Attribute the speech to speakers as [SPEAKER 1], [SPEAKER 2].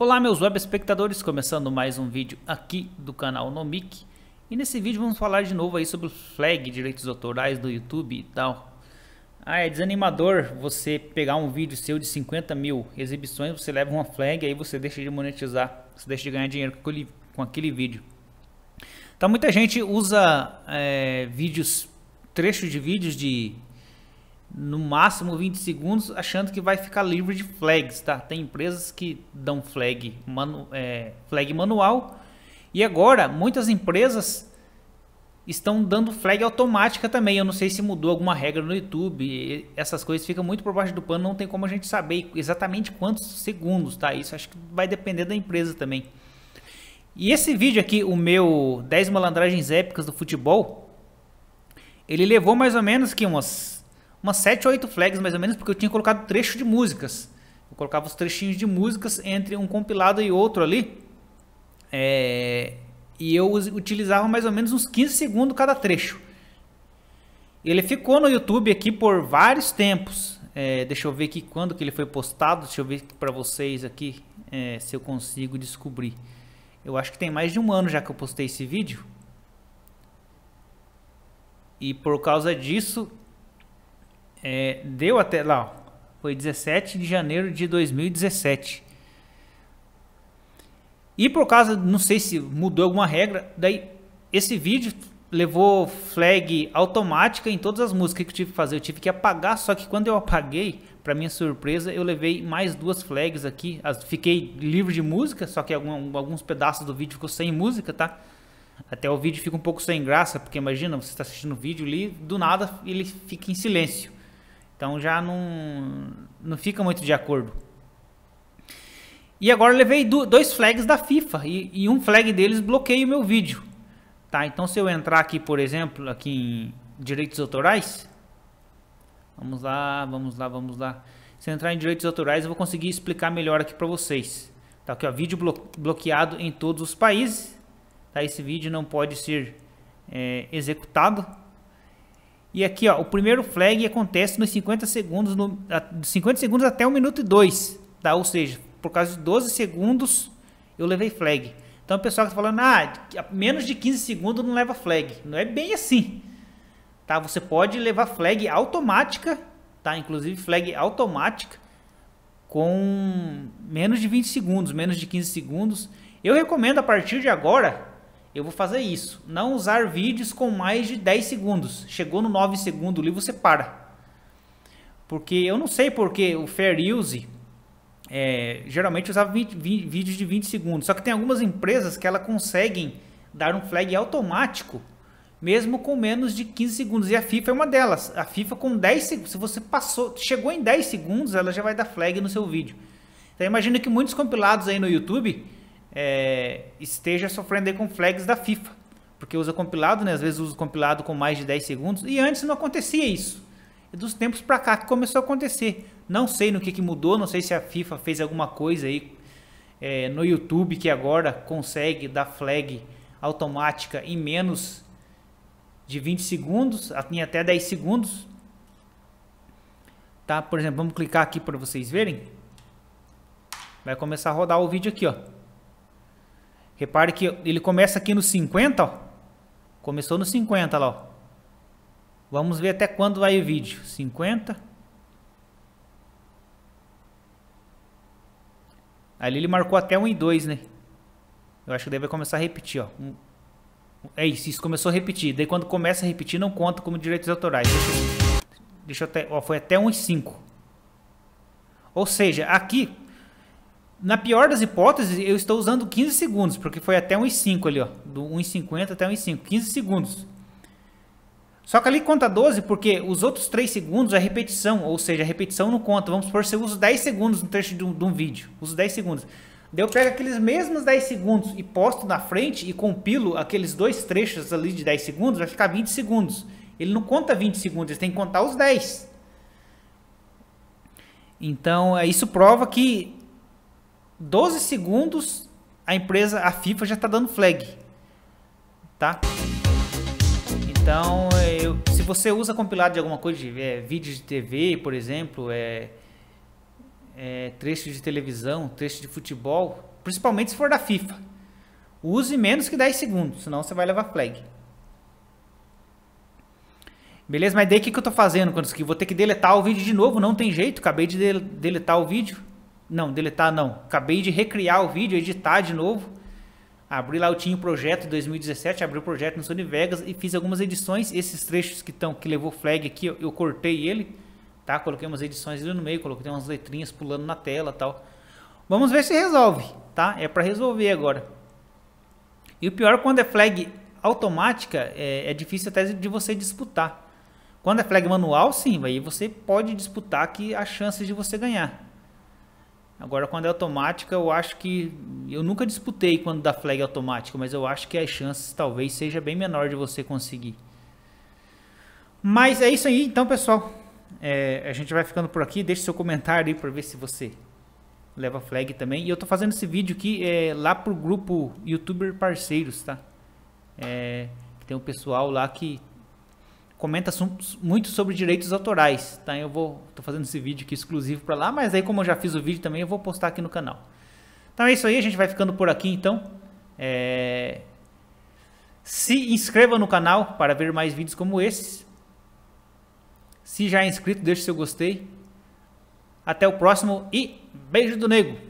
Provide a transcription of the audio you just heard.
[SPEAKER 1] Olá meus web espectadores, começando mais um vídeo aqui do canal Nomic e nesse vídeo vamos falar de novo aí sobre o flag, direitos autorais do YouTube e tal. Ah, é desanimador você pegar um vídeo seu de 50 mil exibições, você leva uma flag aí você deixa de monetizar, você deixa de ganhar dinheiro com aquele, com aquele vídeo. Então muita gente usa é, vídeos, trechos de vídeos de no máximo 20 segundos, achando que vai ficar livre de flags, tá? Tem empresas que dão flag, manu, é, flag manual e agora muitas empresas estão dando flag automática também. Eu não sei se mudou alguma regra no YouTube, essas coisas ficam muito por baixo do pano, não tem como a gente saber exatamente quantos segundos, tá? Isso acho que vai depender da empresa também. E esse vídeo aqui, o meu 10 malandragens épicas do futebol, ele levou mais ou menos que umas umas 7 ou 8 flags mais ou menos, porque eu tinha colocado trecho de músicas. Eu colocava os trechinhos de músicas entre um compilado e outro ali. É, e eu utilizava mais ou menos uns 15 segundos cada trecho. Ele ficou no YouTube aqui por vários tempos. É, deixa eu ver aqui quando que ele foi postado. Deixa eu ver para vocês aqui é, se eu consigo descobrir. Eu acho que tem mais de um ano já que eu postei esse vídeo. E por causa disso, é, deu até lá, ó, foi 17 de janeiro de 2017. E por causa, não sei se mudou alguma regra, daí esse vídeo levou flag automática em todas as músicas que eu tive que fazer. Eu tive que apagar, só que quando eu apaguei, para minha surpresa, eu levei mais duas flags aqui. As, fiquei livre de música, só que algum, alguns pedaços do vídeo ficou sem música, tá? Até o vídeo fica um pouco sem graça, porque imagina, você está assistindo o vídeo ali, do nada ele fica em silêncio. Então já não, não fica muito de acordo. E agora levei dois flags da FIFA e, e, um flag deles bloqueia o meu vídeo. Tá, então se eu entrar aqui, por exemplo, aqui em direitos autorais, vamos lá, vamos lá, vamos lá. Se eu entrar em direitos autorais, eu vou conseguir explicar melhor aqui para vocês. Tá aqui, ó, vídeo blo bloqueado em todos os países. Tá, esse vídeo não pode ser é, executado. E aqui, ó, o primeiro flag acontece nos 50 segundos, no, a, 50 segundos até 1 minuto e 2, tá? Ou seja, por causa de 12 segundos eu levei flag. Então o pessoal que tá falando, ah, menos de 15 segundos não leva flag. Não é bem assim, tá? Você pode levar flag automática, tá? Inclusive flag automática com menos de 20 segundos, menos de 15 segundos. Eu recomendo a partir de agora eu vou fazer isso. Não usar vídeos com mais de 10 segundos. Chegou no 9 segundo ali, você para. Porque eu não sei porque o Fair Use é, geralmente usava 20, 20, vídeos de 20 segundos. Só que tem algumas empresas que elas conseguem dar um flag automático, mesmo com menos de 15 segundos. E a FIFA é uma delas. A FIFA com 10 segundos, se você passou, chegou em 10 segundos, ela já vai dar flag no seu vídeo. Então imagina que muitos compilados aí no YouTube é, esteja sofrendo com flags da FIFA. Porque usa compilado, né? às vezes usa compilado com mais de 10 segundos, e antes não acontecia isso. E é dos tempos para cá que começou a acontecer. Não sei no que, que mudou, não sei se a FIFA fez alguma coisa aí é, no YouTube que agora consegue dar flag automática em menos de 20 segundos, em até 10 segundos. Tá? Por exemplo, vamos clicar aqui para vocês verem. Vai começar a rodar o vídeo aqui, ó. Repare que ele começa aqui no 50, ó. Começou no 50 lá, ó. Vamos ver até quando vai o vídeo. 50. Ali ele marcou até 1 e 2, né? Eu acho que deve começar a repetir, ó. É isso, isso começou a repetir. Daí quando começa a repetir, não conta como direitos autorais. Deixa eu, Deixa eu até... Ó, foi até 1 e 5. Ou seja, aqui na pior das hipóteses, eu estou usando 15 segundos, porque foi até 1,5 ali, ó, do 1,50 até 1,5, 15 segundos. Só que ali conta 12 porque os outros 3 segundos é repetição, ou seja, a repetição não conta. Vamos supor que você usa 10 segundos no trecho de um, de um vídeo, uso 10 segundos. Daí eu pego aqueles mesmos 10 segundos e posto na frente e compilo aqueles dois trechos ali de 10 segundos, vai ficar 20 segundos. Ele não conta 20 segundos, ele tem que contar os 10. Então, é, isso prova que 12 segundos, a empresa, a FIFA já está dando flag, tá? Então, eu, se você usa compilado de alguma coisa, é de, é, vídeo de TV, por exemplo, é, é, trecho de televisão, trecho de futebol, principalmente se for da FIFA, use menos que 10 segundos, senão você vai levar flag. Beleza, mas daí o que, que eu tô fazendo? Quando vou ter que deletar o vídeo de novo, não tem jeito, acabei de deletar o vídeo. Não, deletar não. Acabei de recriar o vídeo, editar de novo. Abri lá, eu tinha o projeto 2017, abri o projeto no Sony Vegas e fiz algumas edições. Esses trechos que estão, que levou flag aqui, eu, eu, cortei ele, tá? Coloquei umas edições ali no meio, coloquei umas letrinhas pulando na tela tal. Vamos ver se resolve, tá? É para resolver agora. E o pior, quando é flag automática, é, é difícil até de você disputar. Quando é flag manual, sim, aí você pode disputar que há chances de você ganhar. Agora, quando é automática, eu acho que. Eu nunca disputei quando dá flag automática, mas eu acho que as chances talvez seja bem menor de você conseguir. Mas é isso aí, então, pessoal. É, a gente vai ficando por aqui. Deixe seu comentário aí para ver se você leva flag também. E eu tô fazendo esse vídeo aqui é, lá pro grupo Youtuber Parceiros, tá? É, tem um pessoal lá que comenta assuntos muito sobre direitos autorais, tá? Eu vou tô fazendo esse vídeo aqui exclusivo para lá, mas aí como eu já fiz o vídeo também, eu vou postar aqui no canal. Então é isso aí, a gente vai ficando por aqui então. É... Se inscreva no canal para ver mais vídeos como esses. Se já é inscrito, deixe seu gostei. Até o próximo e beijo do nego!